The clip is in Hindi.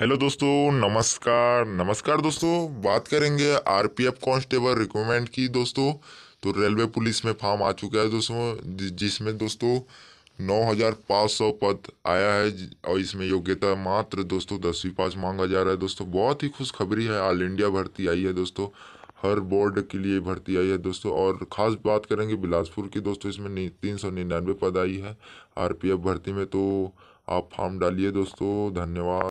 हेलो दोस्तों नमस्कार नमस्कार दोस्तों बात करेंगे आरपीएफ कांस्टेबल रिक्रूटमेंट की दोस्तों तो रेलवे पुलिस में फॉर्म आ चुका है दोस्तों जिसमें दोस्तों नौ हज़ार पाँच सौ पद आया है और इसमें योग्यता मात्र दोस्तों दसवीं पास मांगा जा रहा है दोस्तों बहुत ही खुशखबरी है ऑल इंडिया भर्ती आई है दोस्तों हर बोर्ड के लिए भर्ती आई है दोस्तों और ख़ास बात करेंगे बिलासपुर की दोस्तों इसमें तीन सौ निन्यानवे पद आई है आरपीएफ भर्ती में तो आप फॉर्म डालिए दोस्तों धन्यवाद